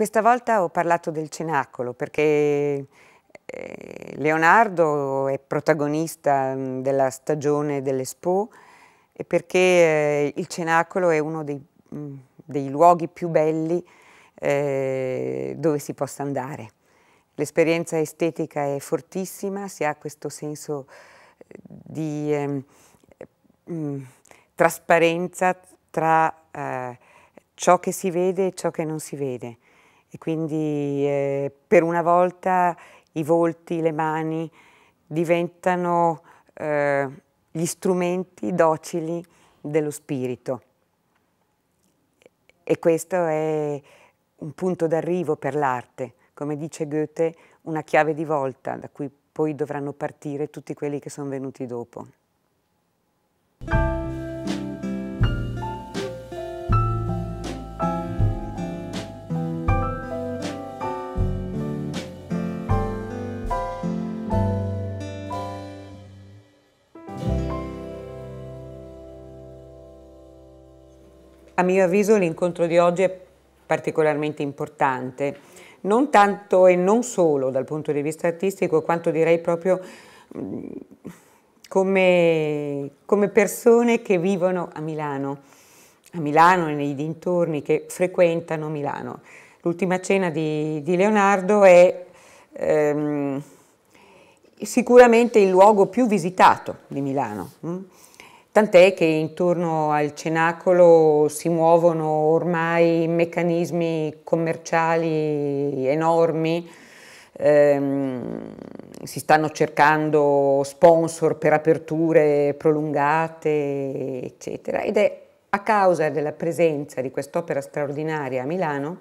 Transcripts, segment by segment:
Questa volta ho parlato del Cenacolo perché eh, Leonardo è protagonista mm, della stagione dell'Expo e perché eh, il Cenacolo è uno dei, mm, dei luoghi più belli eh, dove si possa andare. L'esperienza estetica è fortissima, si ha questo senso di ehm, mm, trasparenza tra ciò che si vede e ciò che non si vede e quindi eh, per una volta i volti, le mani diventano eh, gli strumenti docili dello spirito e questo è un punto d'arrivo per l'arte, come dice Goethe, una chiave di volta da cui poi dovranno partire tutti quelli che sono venuti dopo. A mio avviso l'incontro di oggi è particolarmente importante, non tanto e non solo dal punto di vista artistico, quanto direi proprio mm, come, come persone che vivono a Milano, a Milano e nei dintorni, che frequentano Milano. L'ultima cena di, di Leonardo è ehm, sicuramente il luogo più visitato di Milano. Hm? tant'è che intorno al cenacolo si muovono ormai meccanismi commerciali enormi, ehm, si stanno cercando sponsor per aperture prolungate, eccetera, ed è a causa della presenza di quest'opera straordinaria a Milano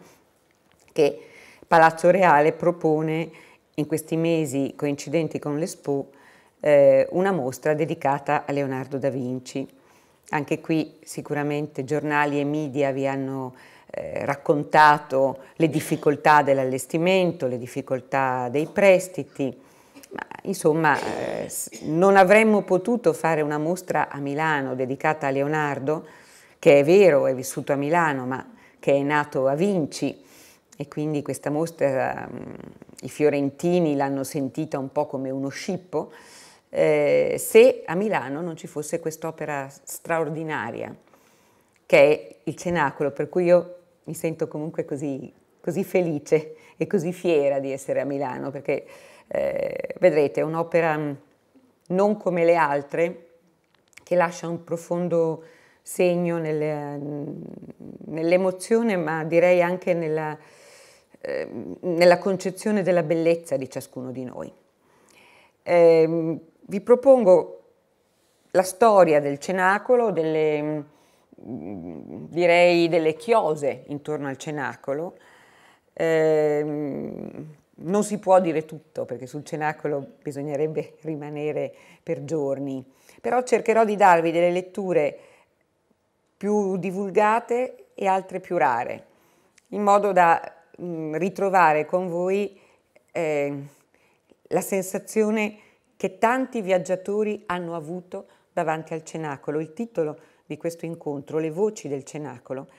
che Palazzo Reale propone in questi mesi coincidenti con l'Expo eh, una mostra dedicata a Leonardo da Vinci. Anche qui sicuramente giornali e media vi hanno eh, raccontato le difficoltà dell'allestimento, le difficoltà dei prestiti, ma insomma eh, non avremmo potuto fare una mostra a Milano dedicata a Leonardo, che è vero, è vissuto a Milano, ma che è nato a Vinci e quindi questa mostra mm, i fiorentini l'hanno sentita un po' come uno scippo, eh, se a Milano non ci fosse quest'opera straordinaria, che è il Cenacolo, per cui io mi sento comunque così, così felice e così fiera di essere a Milano, perché eh, vedrete è un'opera mm, non come le altre, che lascia un profondo segno nelle, mm, nell'emozione, ma direi anche nella, eh, nella, concezione della bellezza di ciascuno di noi. Eh, vi propongo la storia del cenacolo, delle, mm, direi delle chiose intorno al cenacolo. Eh, non si può dire tutto perché sul cenacolo bisognerebbe rimanere per giorni, però cercherò di darvi delle letture più divulgate e altre più rare, in modo da mh, mm, ritrovare con voi eh, la sensazione che tanti viaggiatori hanno avuto davanti al cenacolo. Il titolo di questo incontro, Le voci del cenacolo,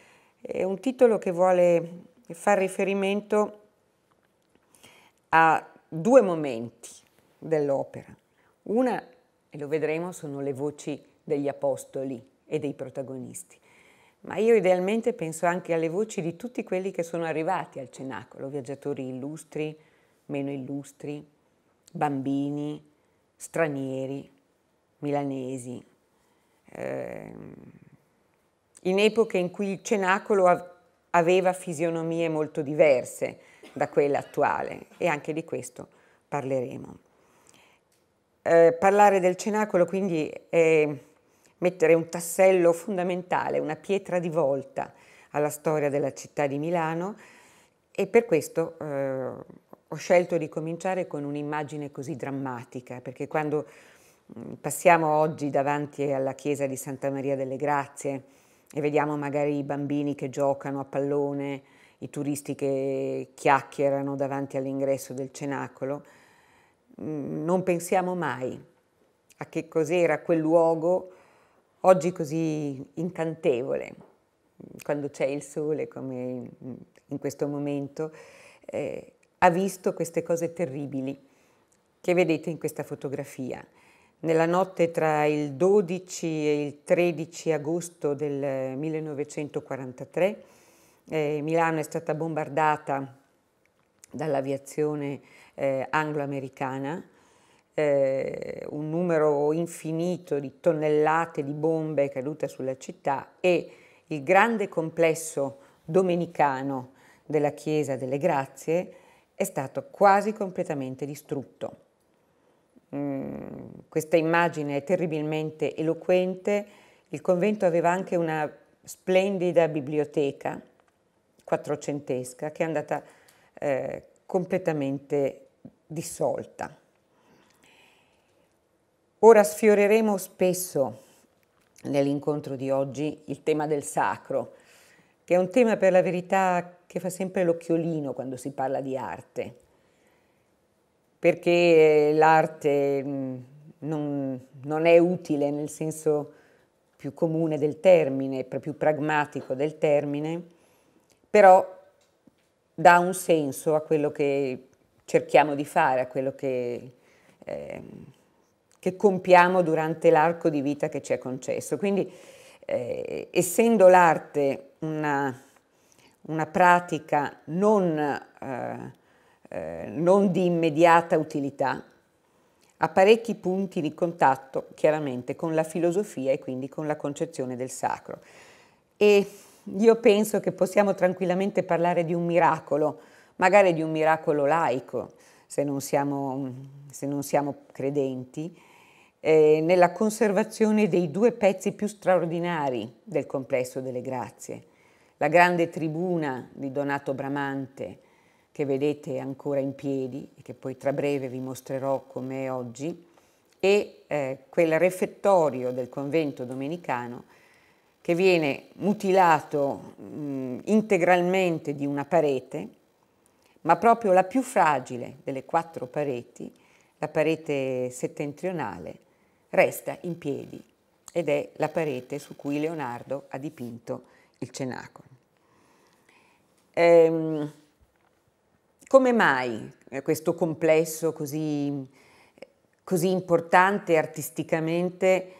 è un titolo che vuole far riferimento a due momenti dell'opera. Una, e lo vedremo, sono le voci degli apostoli e dei protagonisti. Ma io idealmente penso anche alle voci di tutti quelli che sono arrivati al cenacolo, viaggiatori illustri, meno illustri, bambini, stranieri, milanesi, eh, in epoche in cui il cenacolo aveva fisionomie molto diverse da quella attuale e anche di questo parleremo. Eh, parlare del cenacolo quindi è mettere un tassello fondamentale, una pietra di volta alla storia della città di Milano e per questo eh, ho scelto di cominciare con un'immagine così drammatica, perché quando mm, passiamo oggi davanti alla chiesa di Santa Maria delle Grazie e vediamo magari i bambini che giocano a pallone, i turisti che chiacchierano davanti all'ingresso del cenacolo, mm, non pensiamo mai a che cos'era quel luogo oggi così incantevole, quando c'è il sole come in questo momento. Eh, ha visto queste cose terribili che vedete in questa fotografia. Nella notte tra il 12 e il 13 agosto del 1943 eh, eh, Milano è stata bombardata dall'aviazione eh, anglo-americana, eh, un numero infinito di tonnellate di bombe caduta sulla città e il grande complesso domenicano della Chiesa delle Grazie è stato quasi completamente distrutto. Mm, questa immagine è terribilmente eloquente. Il convento aveva anche una splendida biblioteca quattrocentesca che è andata eh, completamente dissolta. Ora sfioreremo spesso nell'incontro di oggi il tema del sacro, che è un tema per la verità che fa sempre l'occhiolino quando si parla di arte, perché eh, l'arte mm, non, non è utile nel senso più comune del termine, più pragmatico del termine, però dà un senso a quello che cerchiamo di fare, a quello che, eh, che compiamo durante l'arco di vita che ci è concesso. Quindi eh, essendo l'arte una, una pratica non, eh, eh, non di immediata utilità, ha parecchi punti di contatto chiaramente con la filosofia e quindi con la concezione del sacro. E io penso che possiamo tranquillamente parlare di un miracolo, magari di un miracolo laico, se non siamo, se non siamo credenti, eh, nella conservazione dei due pezzi più straordinari del complesso delle grazie, la grande tribuna di Donato Bramante, che vedete ancora in piedi e che poi tra breve vi mostrerò come è oggi, e eh, quel refettorio del convento domenicano che viene mutilato mh, integralmente di una parete, ma proprio la più fragile delle quattro pareti, la parete settentrionale, resta in piedi ed è la parete su cui Leonardo ha dipinto il cenacolo. Ehm, come mai questo complesso così, così importante artisticamente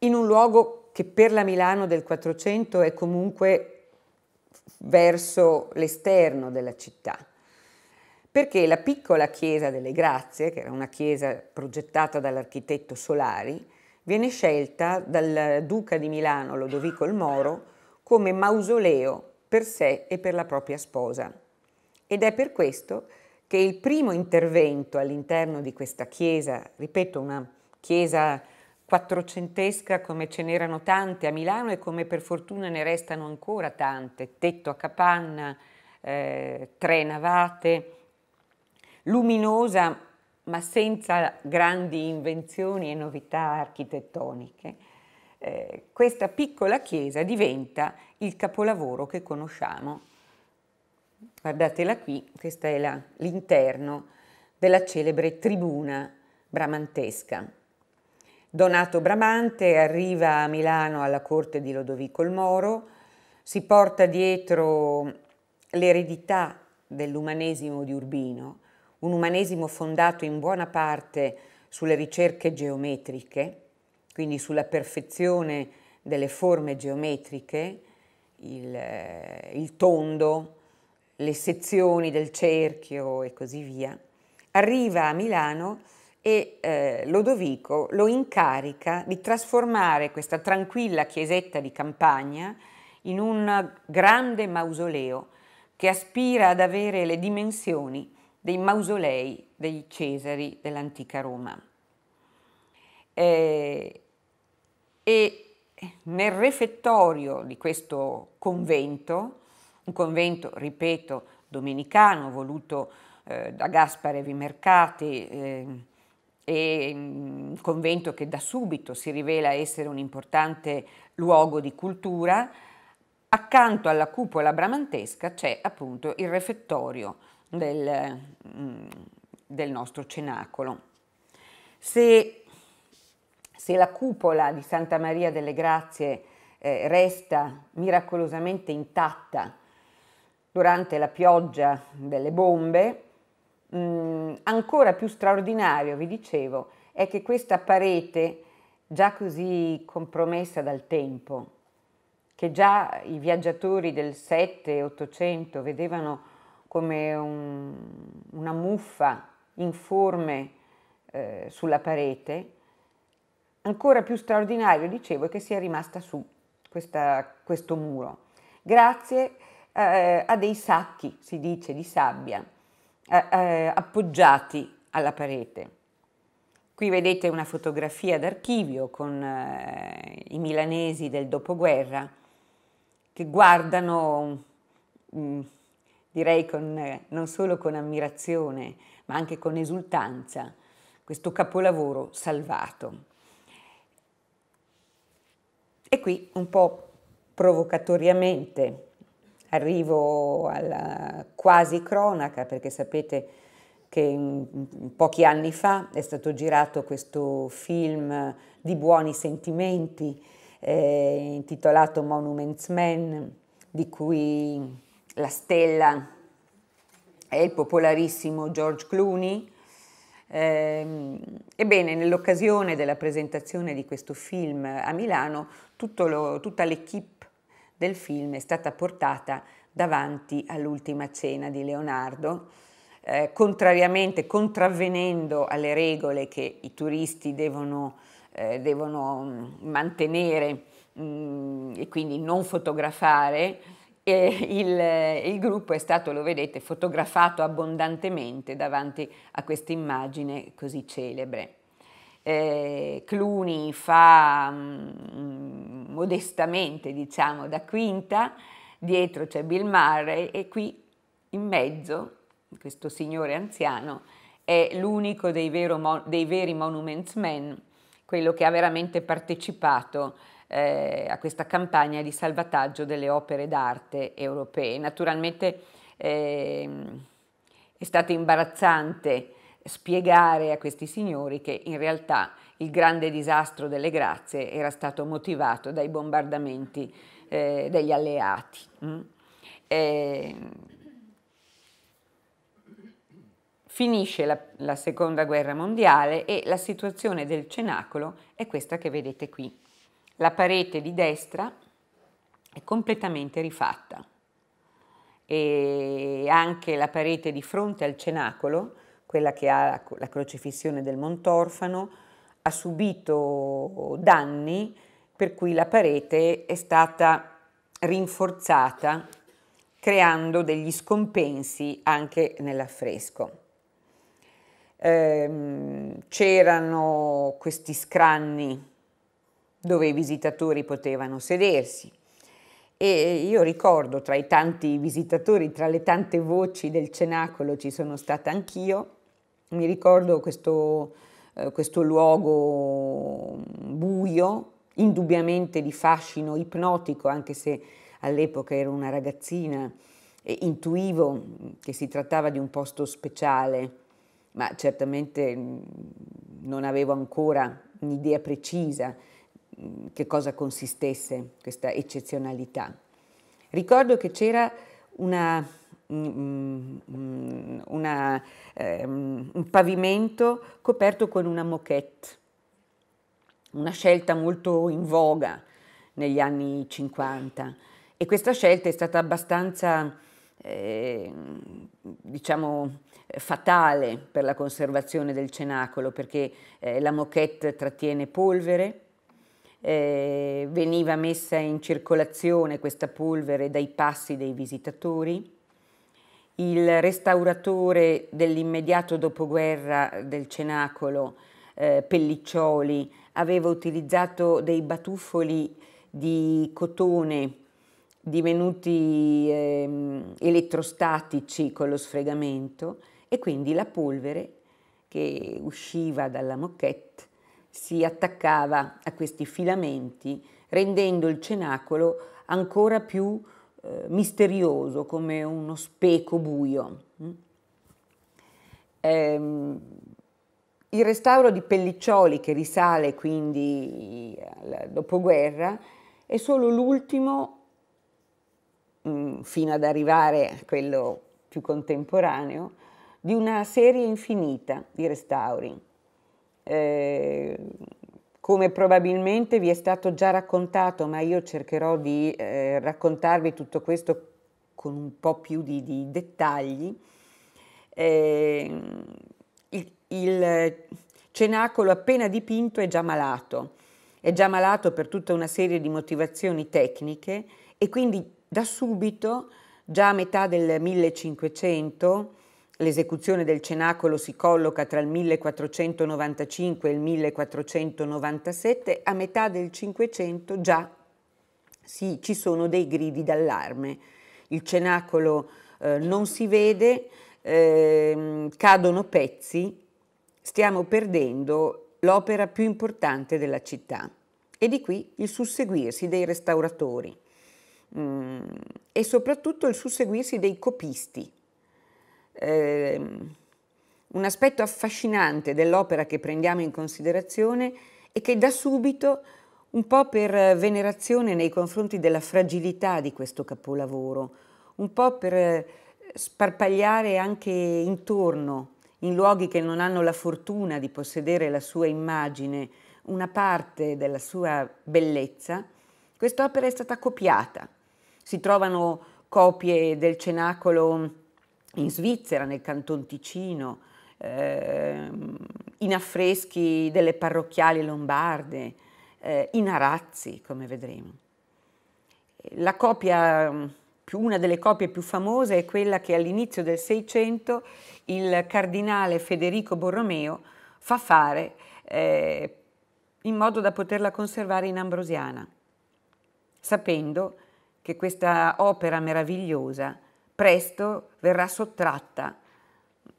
in un luogo che per la Milano del 400 è comunque verso l'esterno della città? perché la piccola chiesa delle Grazie, che era una chiesa progettata dall'architetto Solari, viene scelta dal duca di Milano Lodovico il Moro come mausoleo per sé e per la propria sposa. Ed è per questo che il primo intervento all'interno di questa chiesa, ripeto, una chiesa quattrocentesca come ce n'erano tante a Milano e come per fortuna ne restano ancora tante, tetto a capanna, eh, tre navate, luminosa ma senza grandi invenzioni e novità architettoniche, eh, questa piccola chiesa diventa il capolavoro che conosciamo. Guardatela qui, questo è l'interno della celebre tribuna bramantesca. Donato Bramante arriva a Milano alla corte di Lodovico il Moro, si porta dietro l'eredità dell'umanesimo di Urbino, un umanesimo fondato in buona parte sulle ricerche geometriche, quindi sulla perfezione delle forme geometriche, il, eh, il tondo, le sezioni del cerchio e così via, arriva a Milano e eh, Lodovico lo incarica di trasformare questa tranquilla chiesetta di campagna in un grande mausoleo che aspira ad avere le dimensioni dei mausolei dei Cesari dell'antica Roma. Eh, e nel refettorio di questo convento, un convento, ripeto, domenicano, voluto eh, da Gaspare Vimercati, eh, e un mm, convento che da subito si rivela essere un importante luogo di cultura, accanto alla cupola bramantesca c'è appunto il refettorio del, mm, del nostro cenacolo. Se, se, la cupola di Santa Maria delle Grazie eh, resta miracolosamente intatta durante la pioggia delle bombe, mh, mm, ancora più straordinario, vi dicevo, è che questa parete, già così compromessa dal tempo, che già i viaggiatori del 7 800 vedevano come un, una muffa informe eh, sulla parete. Ancora più straordinario, dicevo, è che sia rimasta su questa, questo muro, grazie eh, a dei sacchi, si dice, di sabbia eh, eh appoggiati alla parete. Qui vedete una fotografia d'archivio con eh, i milanesi del dopoguerra che guardano um, direi con, non solo con ammirazione, ma anche con esultanza, questo capolavoro salvato. E qui un po' provocatoriamente arrivo alla quasi cronaca, perché sapete che pochi anni fa è stato girato questo film di buoni sentimenti eh, intitolato Monuments Men, di cui la stella è il popolarissimo George Clooney. Ehm, ebbene, nell'occasione della presentazione di questo film a Milano, lo, tutta l'equipe del film è stata portata davanti all'ultima cena di Leonardo, eh, contrariamente, contravvenendo alle regole che i turisti devono, eh, devono mm, mantenere mh, mm, e quindi non fotografare, e il, il, gruppo è stato, lo vedete, fotografato abbondantemente davanti a questa immagine così celebre. Eh, Cluny fa mh, mm, modestamente, diciamo, da quinta, dietro c'è Bill Murray e qui in mezzo, questo signore anziano, è l'unico dei, dei, veri Monuments Men, quello che ha veramente partecipato eh, a questa campagna di salvataggio delle opere d'arte europee. Naturalmente eh, è stato imbarazzante spiegare a questi signori che in realtà il grande disastro delle grazie era stato motivato dai bombardamenti eh, degli alleati. Mm? E... Ehm, finisce la, la seconda guerra mondiale e la situazione del cenacolo è questa che vedete qui la parete di destra è completamente rifatta e anche la parete di fronte al cenacolo, quella che ha la crocifissione del Montorfano, ha subito danni per cui la parete è stata rinforzata creando degli scompensi anche nell'affresco. Ehm, c'erano questi scranni dove i visitatori potevano sedersi. E io ricordo tra i tanti visitatori, tra le tante voci del cenacolo ci sono stata anch'io, mi ricordo questo, eh, questo luogo buio, indubbiamente di fascino ipnotico, anche se all'epoca ero una ragazzina e intuivo che si trattava di un posto speciale, ma certamente non avevo ancora un'idea precisa che cosa consistesse questa eccezionalità. Ricordo che c'era una, mm, mm, mm, una, um, un pavimento coperto con una moquette, una scelta molto in voga negli anni 50 e questa scelta è stata abbastanza, eh, diciamo, fatale per la conservazione del cenacolo perché eh, la moquette trattiene polvere, eh, veniva messa in circolazione questa polvere dai passi dei visitatori. Il restauratore dell'immediato dopoguerra del Cenacolo, eh, Pelliccioli, aveva utilizzato dei batuffoli di cotone divenuti eh, elettrostatici con lo sfregamento e quindi la polvere che usciva dalla moquette si attaccava a questi filamenti rendendo il cenacolo ancora più eh, misterioso, come uno speco buio. Mm. Ehm, il restauro di Pelliccioli, che risale quindi al dopoguerra, è solo l'ultimo, mm, fino ad arrivare a quello più contemporaneo, di una serie infinita di restauri eh, come probabilmente vi è stato già raccontato, ma io cercherò di eh, raccontarvi tutto questo con un po' più di, di dettagli, eh, il, il cenacolo appena dipinto è già malato, è già malato per tutta una serie di motivazioni tecniche e quindi da subito, già a metà del 1500, L'esecuzione del cenacolo si colloca tra il 1495 e il 1497, a metà del Cinquecento già sì, ci sono dei gridi d'allarme. Il cenacolo eh, non si vede, eh, cadono pezzi, stiamo perdendo l'opera più importante della città e di qui il susseguirsi dei restauratori mm, e soprattutto il susseguirsi dei copisti eh, un aspetto affascinante dell'opera che prendiamo in considerazione e che da subito, un po' per venerazione nei confronti della fragilità di questo capolavoro, un po' per sparpagliare anche intorno, in luoghi che non hanno la fortuna di possedere la sua immagine, una parte della sua bellezza, quest'opera è stata copiata. Si trovano copie del Cenacolo in Svizzera, nel Canton Ticino, eh, in affreschi delle parrocchiali lombarde, eh, in arazzi, come vedremo. Copia, una delle copie più famose è quella che all'inizio del Seicento il cardinale Federico Borromeo fa fare eh, in modo da poterla conservare in ambrosiana, sapendo che questa opera meravigliosa presto verrà sottratta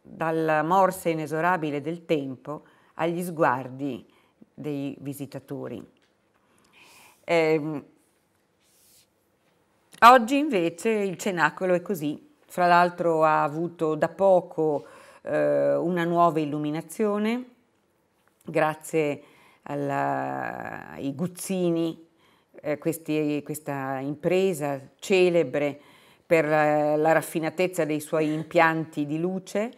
dalla morsa inesorabile del tempo agli sguardi dei visitatori. Eh, oggi invece il cenacolo è così, fra l'altro ha avuto da poco eh, una nuova illuminazione grazie alla, ai Guzzini, eh, questi, questa impresa celebre per eh, la raffinatezza dei suoi impianti di luce,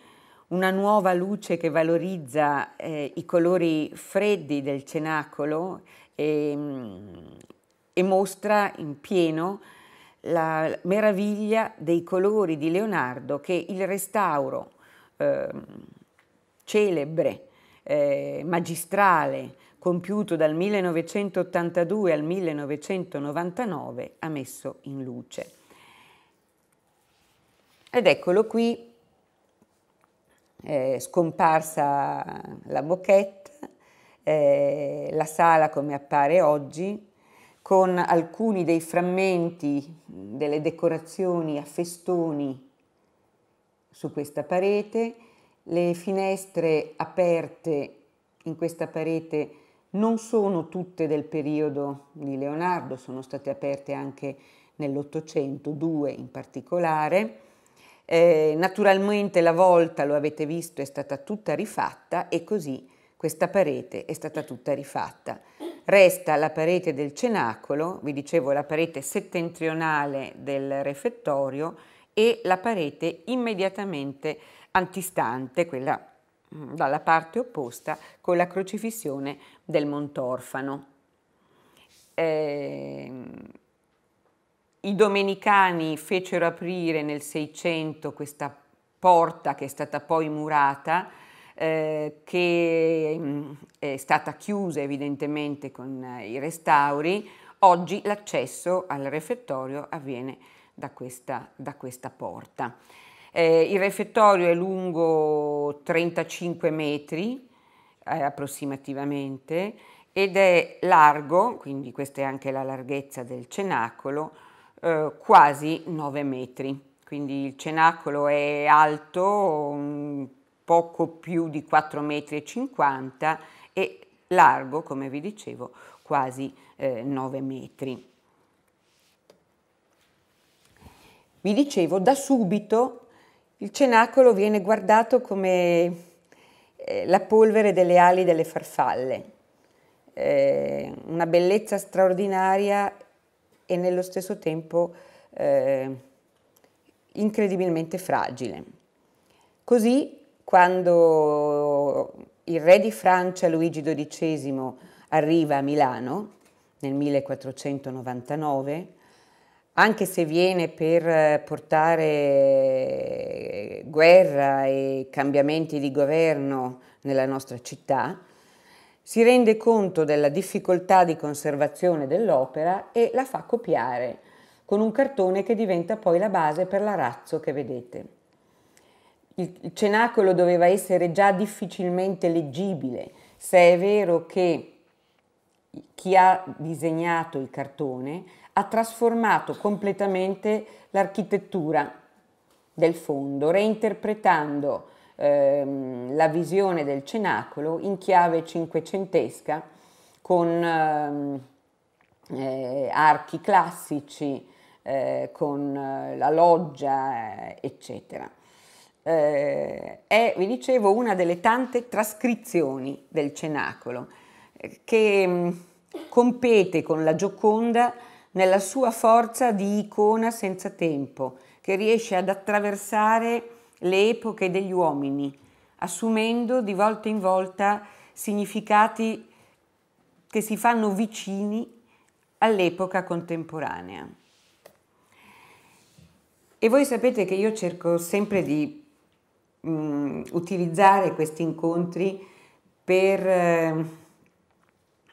una nuova luce che valorizza eh, i colori freddi del cenacolo e, mm, e mostra in pieno la meraviglia dei colori di Leonardo che il restauro eh, celebre, eh, magistrale, compiuto dal 1982 al 1999, ha messo in luce. Ed eccolo qui, eh, scomparsa la boquette, eh, la sala come appare oggi, con alcuni dei frammenti delle decorazioni a festoni su questa parete, le finestre aperte in questa parete non sono tutte del periodo di Leonardo, sono state aperte anche nell'Ottocento, due in particolare, eh, naturalmente la volta, lo avete visto, è stata tutta rifatta e così questa parete è stata tutta rifatta. Resta la parete del cenacolo, vi dicevo la parete settentrionale del refettorio e la parete immediatamente antistante, quella mm, dalla parte opposta, con la crocifissione del Montorfano. Eh, i domenicani fecero aprire nel Seicento questa porta che è stata poi murata, eh, che mm, è stata chiusa evidentemente con eh, i restauri. Oggi l'accesso al refettorio avviene da questa, da questa porta. Eh, il refettorio è lungo 35 metri eh, approssimativamente ed è largo, quindi questa è anche la larghezza del cenacolo, eh, quasi 9 metri. Quindi il cenacolo è alto poco più di 4,50 metri e largo, come vi dicevo, quasi eh, 9 metri. Vi dicevo, da subito il cenacolo viene guardato come eh, la polvere delle ali delle farfalle, eh, una bellezza straordinaria e nello stesso tempo eh, incredibilmente fragile. Così quando il re di Francia Luigi XII arriva a Milano nel 1499, anche se viene per eh, portare eh, guerra e cambiamenti di governo nella nostra città, si rende conto della difficoltà di conservazione dell'opera e la fa copiare con un cartone che diventa poi la base per l'arazzo che vedete. Il cenacolo doveva essere già difficilmente leggibile, se è vero che chi ha disegnato il cartone ha trasformato completamente l'architettura del fondo, reinterpretando ehm, la visione del cenacolo in chiave cinquecentesca con ehm, eh, archi classici, eh, con eh, la loggia, eh, eccetera. Eh, è, vi dicevo, una delle tante trascrizioni del cenacolo eh, che mh, mm, compete con la Gioconda nella sua forza di icona senza tempo, che riesce ad attraversare le epoche degli uomini, assumendo di volta in volta significati che si fanno vicini all'epoca contemporanea. E voi sapete che io cerco sempre di mh, mm, utilizzare questi incontri per mh,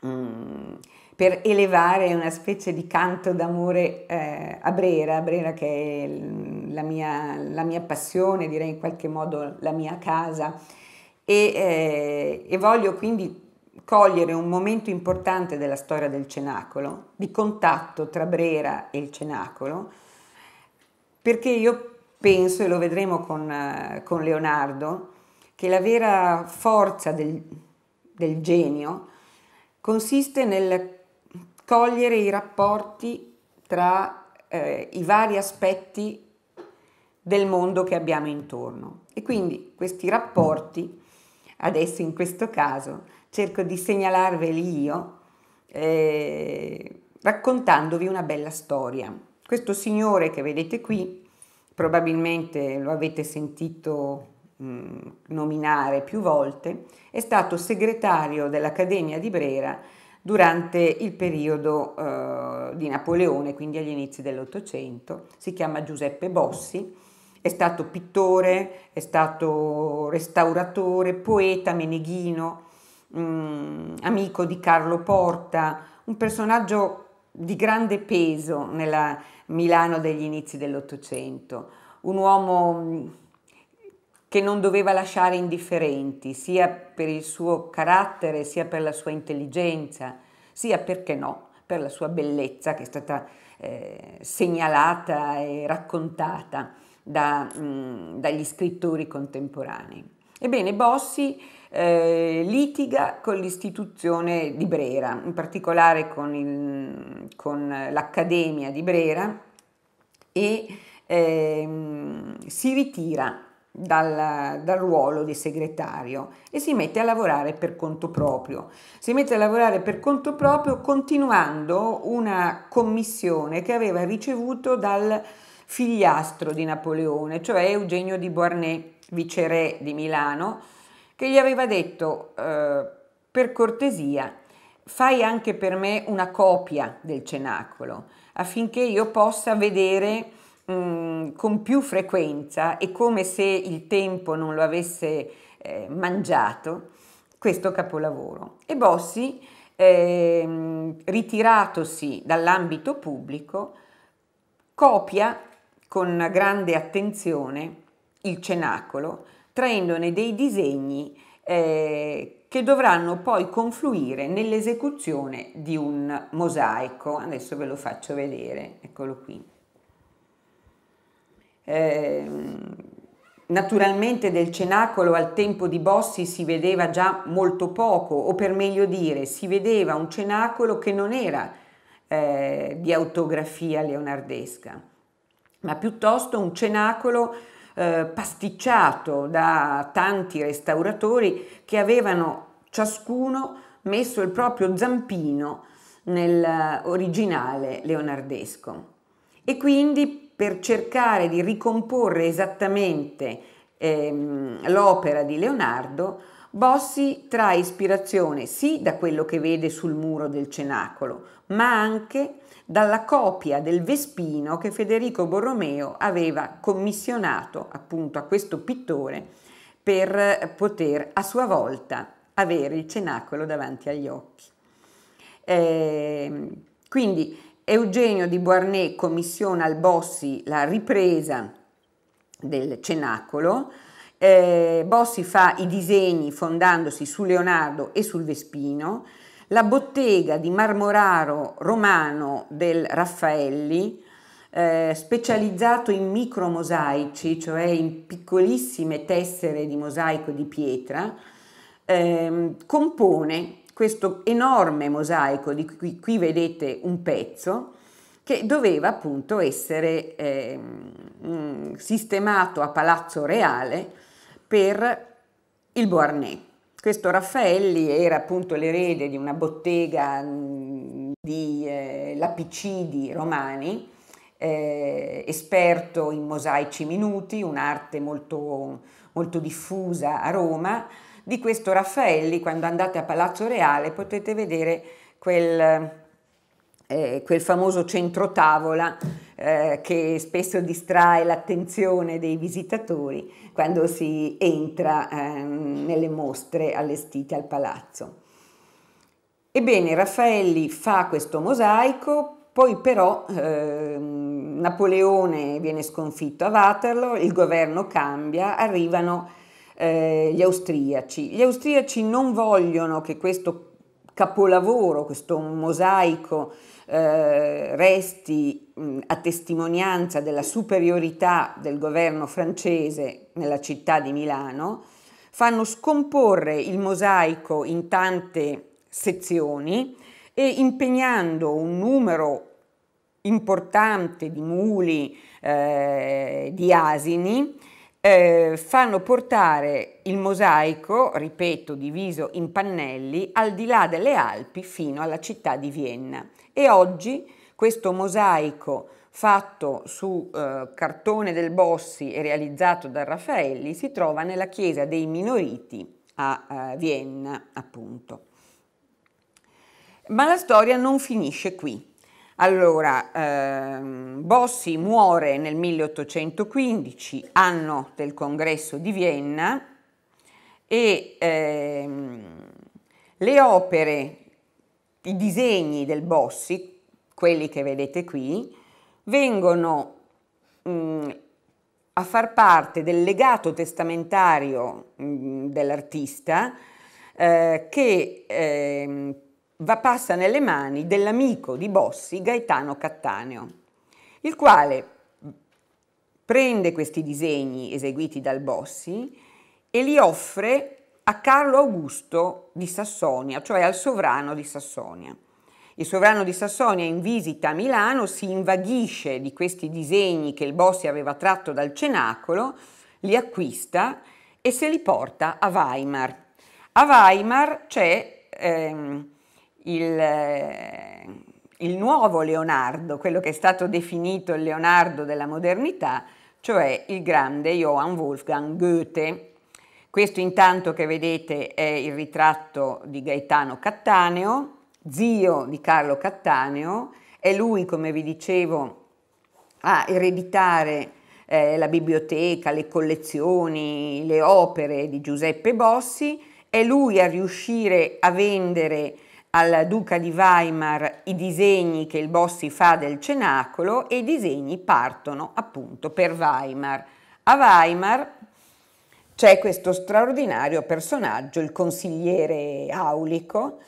eh, mm, per elevare una specie di canto d'amore eh, a Brera, a Brera che è la mia, la mia, passione, direi in qualche modo la mia casa. E, eh, e voglio quindi cogliere un momento importante della storia del Cenacolo, di contatto tra Brera e il Cenacolo, perché io penso, e lo vedremo con, eh, con Leonardo, che la vera forza del, del genio consiste nel cogliere i rapporti tra eh, i vari aspetti del mondo che abbiamo intorno. E quindi questi rapporti, adesso in questo caso, cerco di segnalarveli io eh, raccontandovi una bella storia. Questo signore che vedete qui, probabilmente lo avete sentito mh, mm, nominare più volte, è stato segretario dell'Accademia di Brera durante il periodo eh, di Napoleone, quindi agli inizi dell'Ottocento. Si chiama Giuseppe Bossi, è stato pittore, è stato restauratore, poeta, meneghino, mh, mm, amico di Carlo Porta, un personaggio di grande peso nella Milano degli inizi dell'Ottocento, un uomo mm, che non doveva lasciare indifferenti, sia per il suo carattere, sia per la sua intelligenza, sia perché no, per la sua bellezza che è stata eh, segnalata e raccontata da, mh, mm, dagli scrittori contemporanei. Ebbene, Bossi eh, litiga con l'istituzione di Brera, in particolare con, il, con l'Accademia di Brera e eh, si ritira dal, dal, ruolo di segretario e si mette a lavorare per conto proprio. Si mette a lavorare per conto proprio continuando una commissione che aveva ricevuto dal figliastro di Napoleone, cioè Eugenio di Beauharnais, viceré di Milano, che gli aveva detto eh, per cortesia fai anche per me una copia del cenacolo affinché io possa vedere Mm, con più frequenza e come se il tempo non lo avesse eh, mangiato questo capolavoro. E Bossi, eh, ritiratosi dall'ambito pubblico, copia con grande attenzione il cenacolo, traendone dei disegni eh, che dovranno poi confluire nell'esecuzione di un mosaico. Adesso ve lo faccio vedere, eccolo qui. Eh, naturalmente del cenacolo al tempo di Bossi si vedeva già molto poco, o per meglio dire, si vedeva un cenacolo che non era eh, di autografia leonardesca, ma piuttosto un cenacolo eh, pasticciato da tanti restauratori che avevano ciascuno messo il proprio zampino nell'originale eh, leonardesco. E quindi per cercare di ricomporre esattamente ehm, l'opera di Leonardo, Bossi trae ispirazione sì da quello che vede sul muro del cenacolo, ma anche dalla copia del Vespino che Federico Borromeo aveva commissionato appunto a questo pittore per poter a sua volta avere il cenacolo davanti agli occhi. Eh, quindi Eugenio di Boarnet commissiona al Bossi la ripresa del cenacolo, eh, Bossi fa i disegni fondandosi su Leonardo e sul Vespino, la bottega di marmoraro romano del Raffaelli, eh, specializzato in micromosaici, cioè in piccolissime tessere di mosaico di pietra, eh, compone questo enorme mosaico di cui qui vedete un pezzo che doveva appunto essere eh, sistemato a Palazzo Reale per il Beauharnais. Questo Raffaelli era appunto l'erede di una bottega mm, di eh, lapicidi romani, eh, esperto in mosaici minuti, un'arte molto, molto diffusa a Roma, di questo Raffaelli, quando andate a Palazzo Reale potete vedere quel, eh, quel famoso centrotavola eh, che spesso distrae l'attenzione dei visitatori quando si entra eh, nelle mostre allestite al palazzo. Ebbene, Raffaelli fa questo mosaico, poi però eh, Napoleone viene sconfitto a Waterloo, il governo cambia, arrivano eh, gli austriaci. Gli austriaci non vogliono che questo capolavoro, questo mosaico eh, resti mh, a testimonianza della superiorità del governo francese nella città di Milano, fanno scomporre il mosaico in tante sezioni e impegnando un numero importante di muli, eh, di asini, eh, fanno portare il mosaico, ripeto, diviso in pannelli, al di là delle Alpi fino alla città di Vienna. E oggi questo mosaico fatto su eh, cartone del Bossi e realizzato da Raffaelli si trova nella chiesa dei Minoriti a eh, Vienna, appunto. Ma la storia non finisce qui. Allora, ehm, Bossi muore nel 1815, anno del congresso di Vienna, e ehm, le opere, i disegni del Bossi, quelli che vedete qui, vengono mh, mm, a far parte del legato testamentario mh, mm, dell'artista eh, che eh, va, passa nelle mani dell'amico di Bossi Gaetano Cattaneo, il quale prende questi disegni eseguiti dal Bossi e li offre a Carlo Augusto di Sassonia, cioè al sovrano di Sassonia. Il sovrano di Sassonia in visita a Milano si invaghisce di questi disegni che il Bossi aveva tratto dal cenacolo, li acquista e se li porta a Weimar. A Weimar c'è ehm, il, eh, il nuovo Leonardo, quello che è stato definito il Leonardo della modernità, cioè il grande Johann Wolfgang Goethe. Questo intanto che vedete è il ritratto di Gaetano Cattaneo, zio di Carlo Cattaneo, è lui, come vi dicevo, a ereditare eh, la biblioteca, le collezioni, le opere di Giuseppe Bossi, è lui a riuscire a vendere al duca di Weimar i disegni che il Bossi fa del cenacolo e i disegni partono appunto per Weimar. A Weimar c'è questo straordinario personaggio, il consigliere Aulico,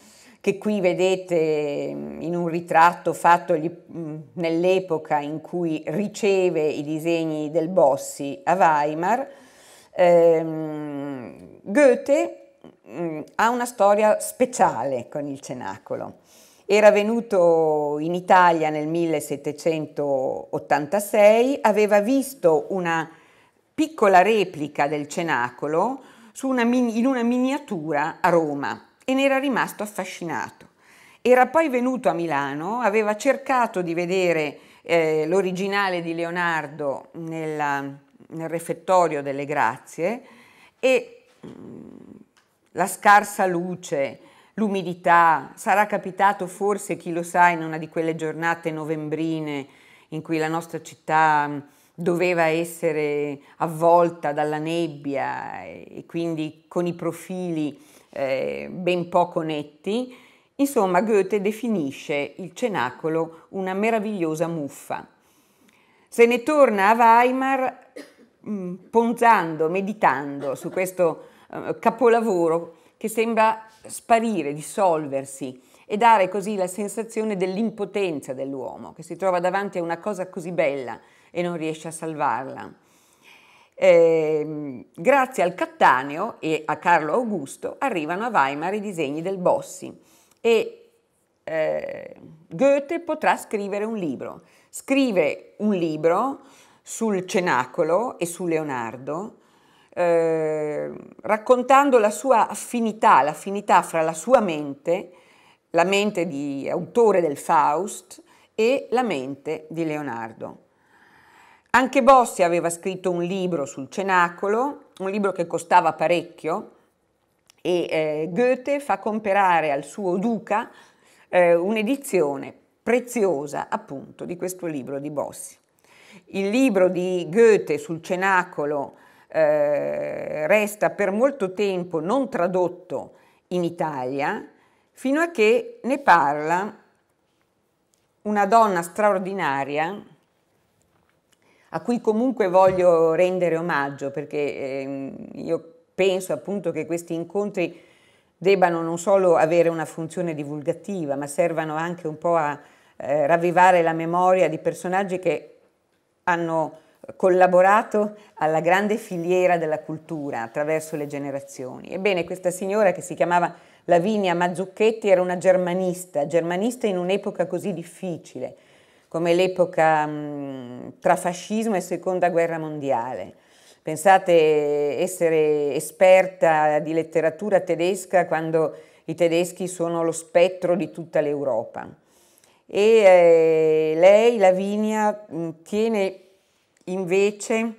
che qui vedete in un ritratto fatto mm, nell'epoca in cui riceve i disegni del Bossi a Weimar. Ehm, Goethe mh, mm, ha una storia speciale con il cenacolo. Era venuto in Italia nel 1786, aveva visto una piccola replica del cenacolo una, in una miniatura a Roma e ne era rimasto affascinato. Era poi venuto a Milano, aveva cercato di vedere eh, l'originale di Leonardo nella, nel refettorio delle Grazie e mm, la scarsa luce, l'umidità. Sarà capitato forse, chi lo sa, in una di quelle giornate novembrine in cui la nostra città mm, doveva essere avvolta dalla nebbia e quindi con i profili eh, ben poco netti. Insomma, Goethe definisce il cenacolo una meravigliosa muffa. Se ne torna a Weimar mm, ponzando, meditando su questo eh, capolavoro che sembra sparire, dissolversi e dare così la sensazione dell'impotenza dell'uomo che si trova davanti a una cosa così bella e non riesce a salvarla. Eh, grazie al Cattaneo e a Carlo Augusto arrivano a Weimar i disegni del Bossi e eh, Goethe potrà scrivere un libro. Scrive un libro sul Cenacolo e su Leonardo Ehm, raccontando la sua affinità, l'affinità fra la sua mente, la mente di autore del Faust, e la mente di Leonardo. Anche Bossi aveva scritto un libro sul cenacolo, un libro che costava parecchio, e eh, Goethe fa comprare al suo duca eh, un'edizione preziosa appunto di questo libro di Bossi. Il libro di Goethe sul cenacolo eh, resta per molto tempo non tradotto in Italia, fino a che ne parla una donna straordinaria a cui comunque voglio rendere omaggio perché eh, io penso appunto che questi incontri debbano non solo avere una funzione divulgativa, ma servano anche un po' a eh, ravvivare la memoria di personaggi che hanno collaborato alla grande filiera della cultura attraverso le generazioni. Ebbene, questa signora che si chiamava Lavinia Mazzucchetti era una germanista, germanista in un'epoca così difficile come l'epoca mm, tra fascismo e seconda guerra mondiale. Pensate essere esperta di letteratura tedesca quando i tedeschi sono lo spettro di tutta l'Europa. E eh, lei, Lavinia, mm, tiene invece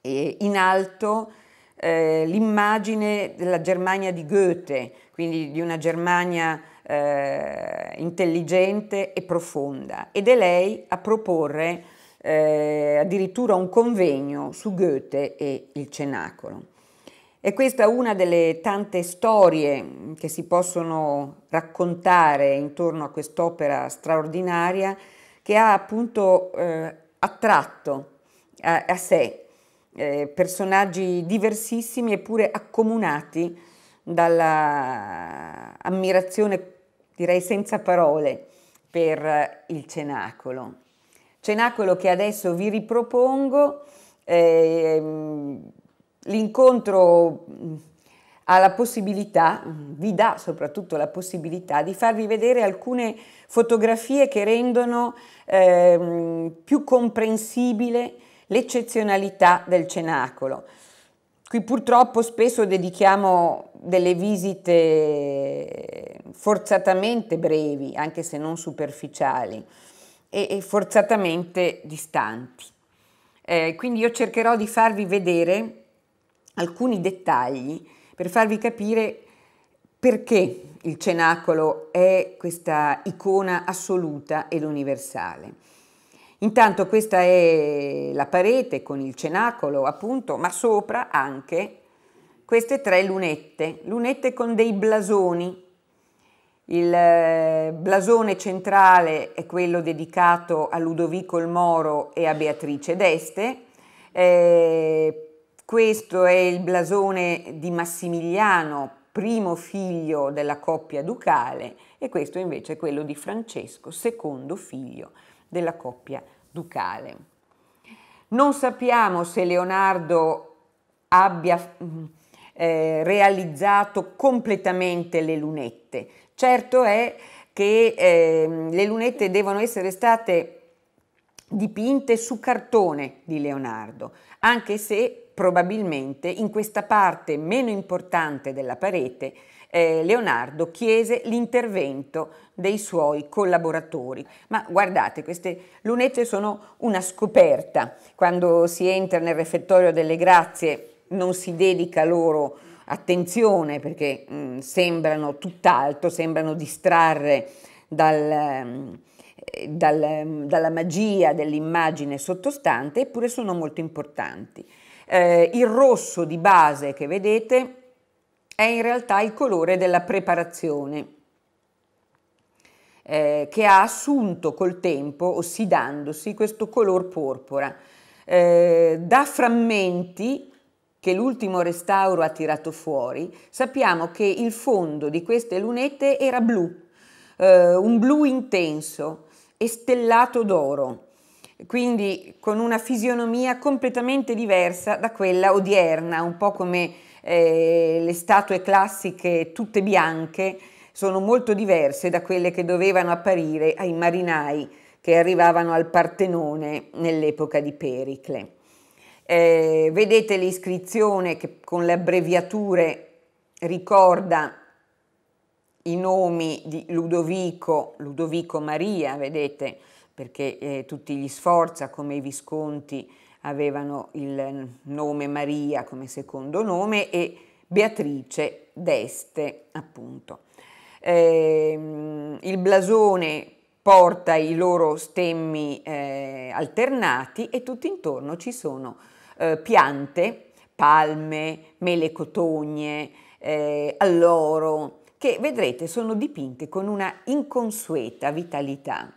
eh, in alto eh, l'immagine della Germania di Goethe, quindi di una Germania eh, intelligente e profonda ed è lei a proporre eh, addirittura un convegno su Goethe e il cenacolo. E questa è una delle tante storie che si possono raccontare intorno a quest'opera straordinaria che ha appunto eh, attratto a, eh, a sé eh, personaggi diversissimi eppure accomunati dalla ammirazione, direi senza parole, per il cenacolo. Cenacolo che adesso vi ripropongo, eh, l'incontro ha la possibilità, mm, vi dà soprattutto la possibilità di farvi vedere alcune fotografie che rendono eh, più comprensibile l'eccezionalità del cenacolo. Qui purtroppo spesso dedichiamo delle visite forzatamente brevi, anche se non superficiali, e forzatamente distanti. Eh, quindi io cercherò di farvi vedere alcuni dettagli per farvi capire perché il cenacolo è questa icona assoluta ed universale. Intanto questa è la parete con il cenacolo, appunto, ma sopra anche queste tre lunette, lunette con dei blasoni. Il eh, blasone centrale è quello dedicato a Ludovico il Moro e a Beatrice d'Este, eh, questo è il blasone di Massimiliano, primo figlio della coppia ducale, e questo invece è quello di Francesco, secondo figlio della coppia ducale. Non sappiamo se Leonardo abbia mm, eh, realizzato completamente le lunette. Certo è che eh, le lunette devono essere state dipinte su cartone di Leonardo, anche se probabilmente in questa parte meno importante della parete eh, Leonardo chiese l'intervento dei suoi collaboratori. Ma guardate, queste lunette sono una scoperta. Quando si entra nel refettorio delle grazie non si dedica loro attenzione perché mh, mm, sembrano tutt'altro, sembrano distrarre dal... Mh, ehm, dal, dalla magia dell'immagine sottostante, eppure sono molto importanti. Eh, il rosso di base che vedete è in realtà il colore della preparazione eh, che ha assunto col tempo, ossidandosi, questo color porpora. Eh, da frammenti che l'ultimo restauro ha tirato fuori, sappiamo che il fondo di queste lunette era blu, eh, un blu intenso, e stellato d'oro, quindi con una fisionomia completamente diversa da quella odierna, un po' come eh, le statue classiche tutte bianche sono molto diverse da quelle che dovevano apparire ai marinai che arrivavano al Partenone nell'epoca di Pericle. Eh, vedete l'iscrizione che con le abbreviature ricorda i nomi di Ludovico, Ludovico Maria, vedete, perché eh, tutti gli Sforza, come i Visconti, avevano il nome Maria come secondo nome e Beatrice d'Este, appunto. Eh, il blasone porta i loro stemmi eh, alternati e tutto intorno ci sono eh, piante, palme, mele cotogne, eh, alloro, che vedrete sono dipinte con una inconsueta vitalità.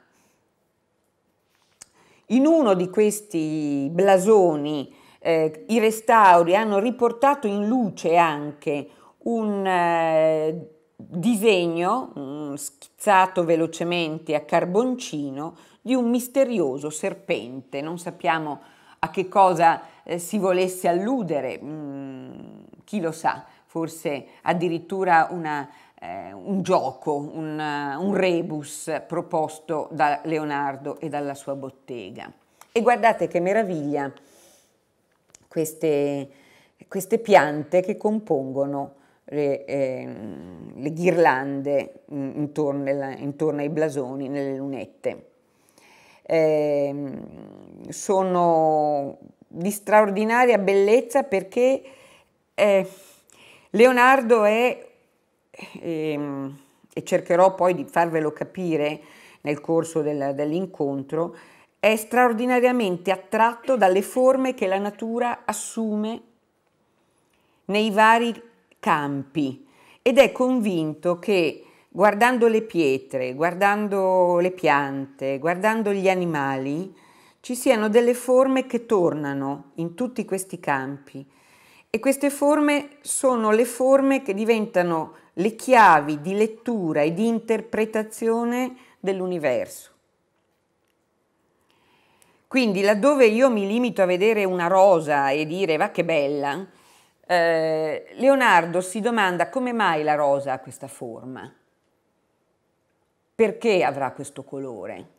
In uno di questi blasoni eh, i restauri hanno riportato in luce anche un eh, disegno mm, schizzato velocemente a carboncino di un misterioso serpente. Non sappiamo a che cosa eh, si volesse alludere, mh, mm, chi lo sa, forse addirittura una eh, un gioco, un, eh, un rebus proposto da Leonardo e dalla sua bottega. E guardate che meraviglia queste, queste piante che compongono le, eh, le ghirlande intorno, intorno, ai blasoni, nelle lunette. Eh, sono di straordinaria bellezza perché eh, Leonardo è e, ehm, e cercherò poi di farvelo capire nel corso del, dell'incontro, è straordinariamente attratto dalle forme che la natura assume nei vari campi ed è convinto che guardando le pietre, guardando le piante, guardando gli animali, ci siano delle forme che tornano in tutti questi campi e queste forme sono le forme che diventano le chiavi di lettura e di interpretazione dell'universo. Quindi laddove io mi limito a vedere una rosa e dire va che bella, eh, Leonardo si domanda come mai la rosa ha questa forma, perché avrà questo colore.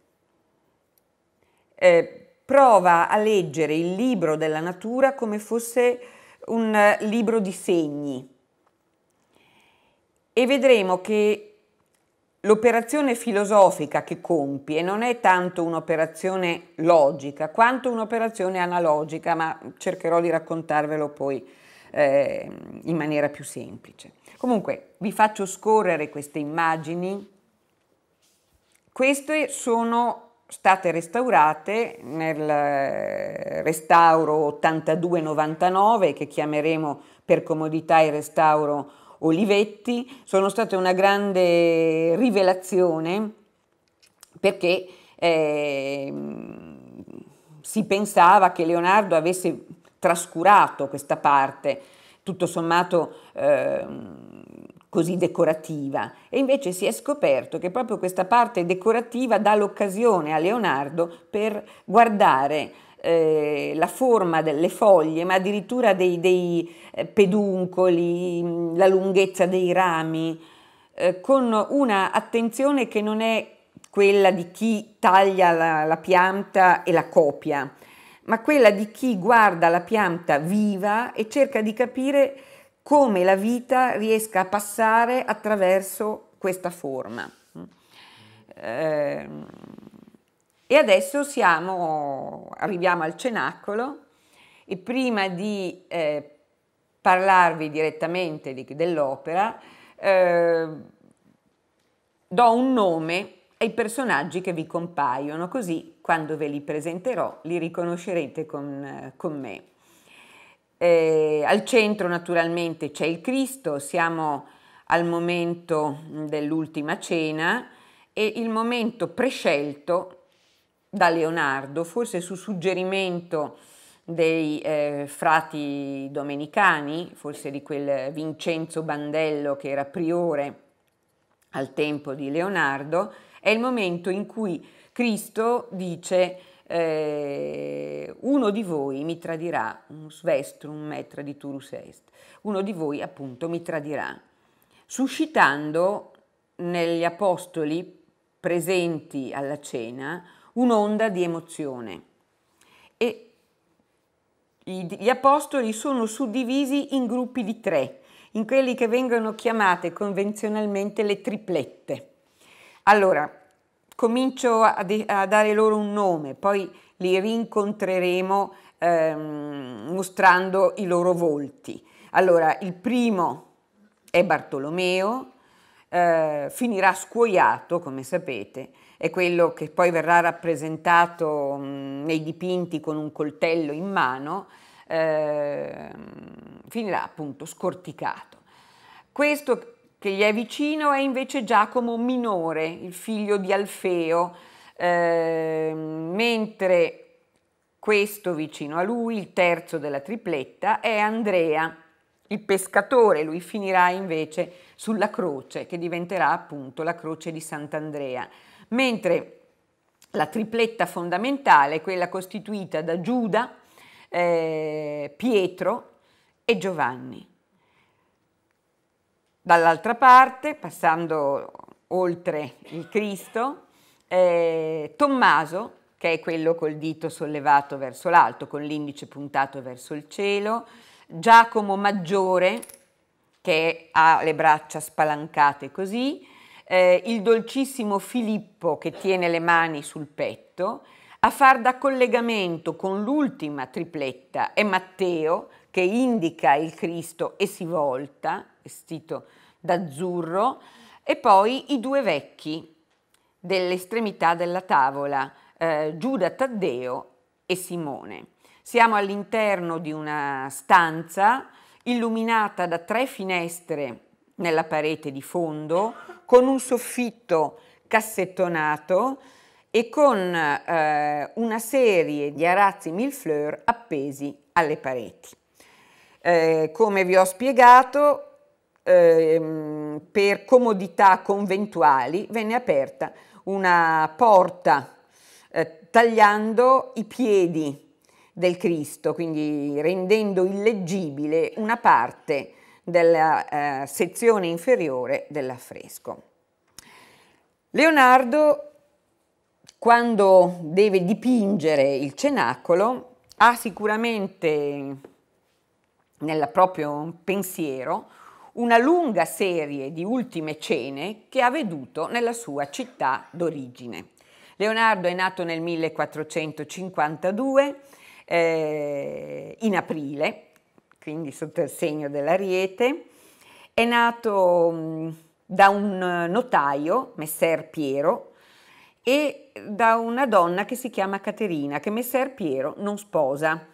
Eh, prova a leggere il libro della natura come fosse un eh, libro di segni, e vedremo che l'operazione filosofica che compie non è tanto un'operazione logica quanto un'operazione analogica, ma cercherò di raccontarvelo poi eh, in maniera più semplice. Comunque vi faccio scorrere queste immagini. Queste sono state restaurate nel restauro 82-99 che chiameremo per comodità il restauro Olivetti sono state una grande rivelazione perché eh, si pensava che Leonardo avesse trascurato questa parte, tutto sommato eh, così decorativa, e invece si è scoperto che proprio questa parte decorativa dà l'occasione a Leonardo per guardare eh, la forma delle foglie, ma addirittura dei, dei eh, peduncoli, mm, la lunghezza dei rami, eh, con una attenzione che non è quella di chi taglia la, la pianta e la copia, ma quella di chi guarda la pianta viva e cerca di capire come la vita riesca a passare attraverso questa forma. Eh, e adesso siamo, arriviamo al cenacolo e prima di eh, parlarvi direttamente di, dell'opera, eh, do un nome ai personaggi che vi compaiono, così quando ve li presenterò li riconoscerete con, con me. Eh, al centro naturalmente c'è il Cristo, siamo al momento dell'ultima cena e il momento prescelto da Leonardo, forse su suggerimento dei eh, frati domenicani, forse di quel Vincenzo Bandello che era priore al tempo di Leonardo, è il momento in cui Cristo dice eh, uno di voi mi tradirà, un svestrum metra di Turus est, uno di voi appunto mi tradirà, suscitando negli apostoli presenti alla cena un'onda di emozione. E gli apostoli sono suddivisi in gruppi di tre, in quelli che vengono chiamate convenzionalmente le triplette. Allora, comincio a, a dare loro un nome, poi li rincontreremo ehm, mostrando i loro volti. Allora, il primo è Bartolomeo, eh, finirà scuoiato, come sapete, è quello che poi verrà rappresentato mh, mm, nei dipinti con un coltello in mano, eh, finirà appunto scorticato. Questo che gli è vicino è invece Giacomo Minore, il figlio di Alfeo, eh, mentre questo vicino a lui, il terzo della tripletta, è Andrea, il pescatore, lui finirà invece sulla croce, che diventerà appunto la croce di Sant'Andrea mentre la tripletta fondamentale è quella costituita da Giuda, eh, Pietro e Giovanni. Dall'altra parte, passando oltre il Cristo, eh, Tommaso, che è quello col dito sollevato verso l'alto, con l'indice puntato verso il cielo, Giacomo Maggiore, che ha le braccia spalancate così, eh, il dolcissimo Filippo che tiene le mani sul petto, a far da collegamento con l'ultima tripletta è Matteo che indica il Cristo e si volta, vestito d'azzurro, e poi i due vecchi dell'estremità della tavola, eh, Giuda Taddeo e Simone. Siamo all'interno di una stanza illuminata da tre finestre nella parete di fondo, con un soffitto cassettonato e con eh, una serie di arazzi millefleur appesi alle pareti. Eh, come vi ho spiegato, eh, per comodità conventuali venne aperta una porta eh, tagliando i piedi del Cristo, quindi rendendo illeggibile una parte della eh, sezione inferiore dell'affresco. Leonardo, quando deve dipingere il cenacolo, ha sicuramente nel proprio pensiero una lunga serie di ultime cene che ha veduto nella sua città d'origine. Leonardo è nato nel 1452, eh, in aprile, quindi sotto il segno dell'ariete. È nato da un eh, notaio, Messer Piero, e da una donna che si chiama Caterina, che Messer Piero non sposa.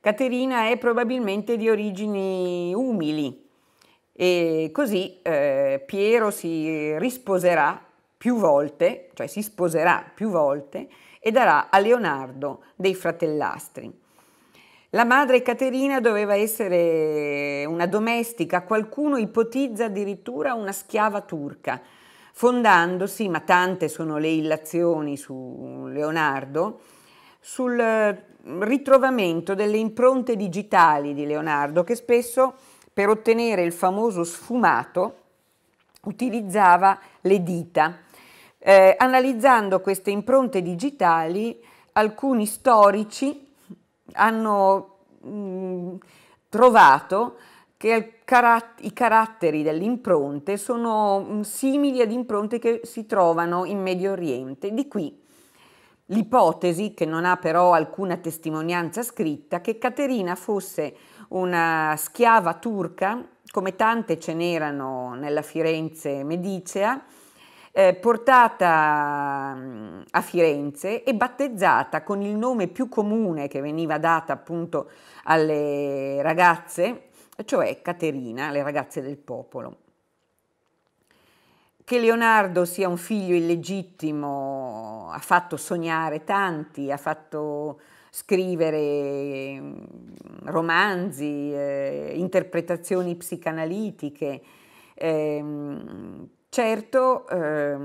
Caterina è probabilmente di origini umili e così eh, Piero si risposerà più volte, cioè si sposerà più volte e darà a Leonardo dei fratellastri. La madre Caterina doveva essere una domestica, qualcuno ipotizza addirittura una schiava turca, fondandosi, ma tante sono le illazioni su Leonardo, sul eh, ritrovamento delle impronte digitali di Leonardo che spesso per ottenere il famoso sfumato utilizzava le dita. Eh, analizzando queste impronte digitali, alcuni storici hanno mh, mm, trovato che carat i caratteri delle impronte sono mh, mm, simili ad impronte che si trovano in Medio Oriente, di qui l'ipotesi, che non ha però alcuna testimonianza scritta, che Caterina fosse una schiava turca, come tante ce n'erano nella Firenze medicea, eh, portata a Firenze e battezzata con il nome più comune che veniva data appunto alle ragazze, cioè Caterina, le ragazze del popolo. Che Leonardo sia un figlio illegittimo ha fatto sognare tanti, ha fatto scrivere romanzi, eh, interpretazioni psicanalitiche, eh, Certo, eh,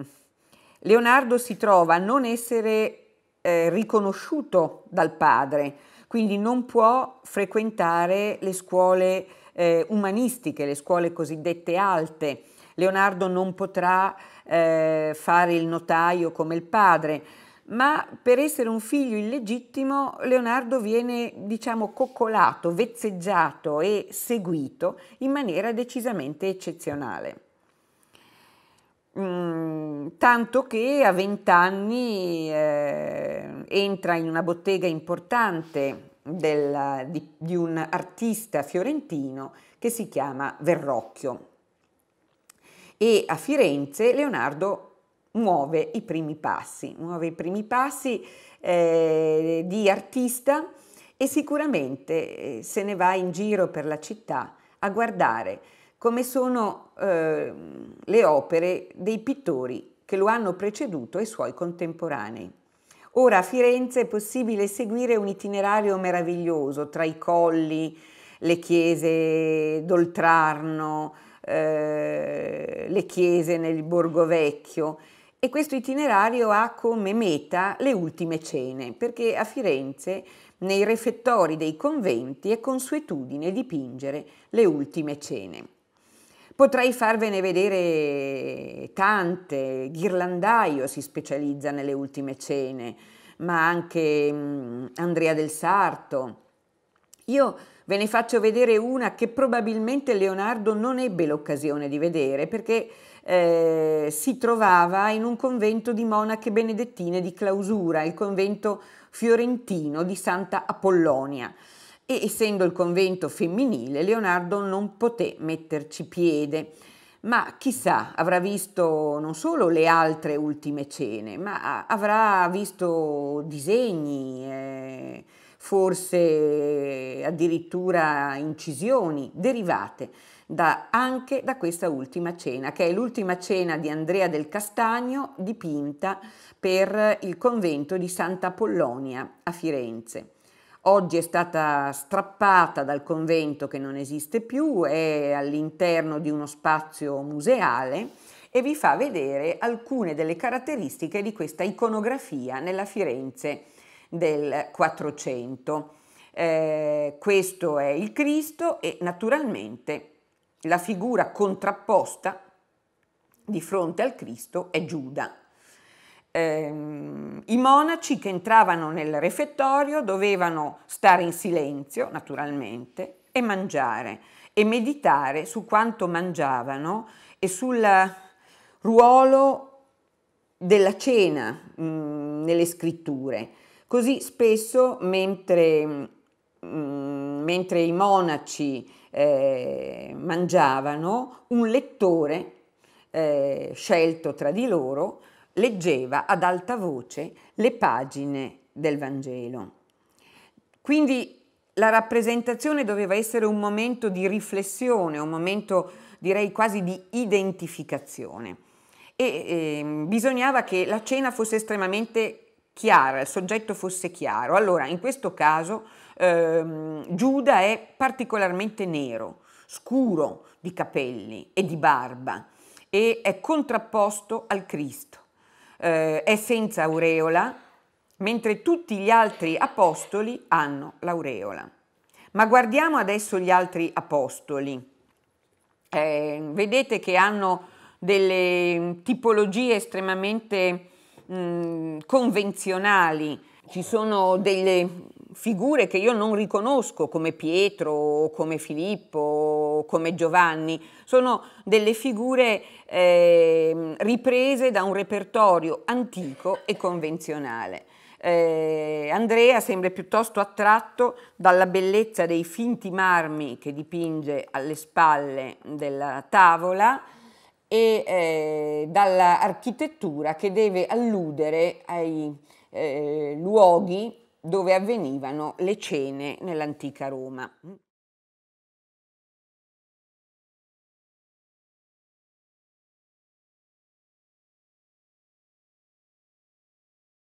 Leonardo si trova a non essere eh, riconosciuto dal padre, quindi non può frequentare le scuole eh, umanistiche, le scuole cosiddette alte. Leonardo non potrà eh, fare il notaio come il padre, ma per essere un figlio illegittimo Leonardo viene, diciamo, coccolato, vezzeggiato e seguito in maniera decisamente eccezionale. Mm, tanto che a 20 anni eh, entra in una bottega importante della, di, di un artista fiorentino che si chiama Verrocchio. E a Firenze Leonardo muove i primi passi, muove i primi passi eh, di artista e sicuramente eh, se ne va in giro per la città a guardare come sono eh, le opere dei pittori che lo hanno preceduto e suoi contemporanei. Ora a Firenze è possibile seguire un itinerario meraviglioso tra i colli, le chiese d'Oltrarno, eh, le chiese nel Borgo Vecchio e questo itinerario ha come meta le ultime cene, perché a Firenze nei refettori dei conventi è consuetudine dipingere le ultime cene. Potrei farvene vedere tante. Ghirlandaio si specializza nelle ultime cene, ma anche mm, Andrea del Sarto. Io ve ne faccio vedere una che probabilmente Leonardo non ebbe l'occasione di vedere perché eh, si trovava in un convento di monache benedettine di clausura, il convento fiorentino di Santa Apollonia e essendo il convento femminile Leonardo non poté metterci piede. Ma chissà, avrà visto non solo le altre ultime cene, ma avrà visto disegni, eh, forse addirittura incisioni derivate da, anche da questa ultima cena, che è l'ultima cena di Andrea del Castagno dipinta per il convento di Santa Pollonia a Firenze. Oggi è stata strappata dal convento che non esiste più, è all'interno di uno spazio museale e vi fa vedere alcune delle caratteristiche di questa iconografia nella Firenze del 400. Eh, questo è il Cristo e naturalmente la figura contrapposta di fronte al Cristo è Giuda ehm, i monaci che entravano nel refettorio dovevano stare in silenzio, naturalmente, e mangiare e meditare su quanto mangiavano e sul ruolo della cena mh, mm, nelle scritture. Così spesso mentre, mh, mm, mentre i monaci eh, mangiavano, un lettore eh, scelto tra di loro leggeva ad alta voce le pagine del Vangelo. Quindi la rappresentazione doveva essere un momento di riflessione, un momento direi quasi di identificazione. E eh, bisognava che la cena fosse estremamente chiara, il soggetto fosse chiaro. Allora, in questo caso, eh, Giuda è particolarmente nero, scuro di capelli e di barba e è contrapposto al Cristo eh, è senza aureola, mentre tutti gli altri apostoli hanno l'aureola. Ma guardiamo adesso gli altri apostoli. Eh, vedete che hanno delle tipologie estremamente mh, mm, convenzionali, ci sono delle figure che io non riconosco come Pietro o come Filippo come Giovanni, sono delle figure eh, riprese da un repertorio antico e convenzionale. Eh, Andrea sembra piuttosto attratto dalla bellezza dei finti marmi che dipinge alle spalle della tavola e eh, dall'architettura che deve alludere ai eh, luoghi dove avvenivano le cene nell'antica Roma.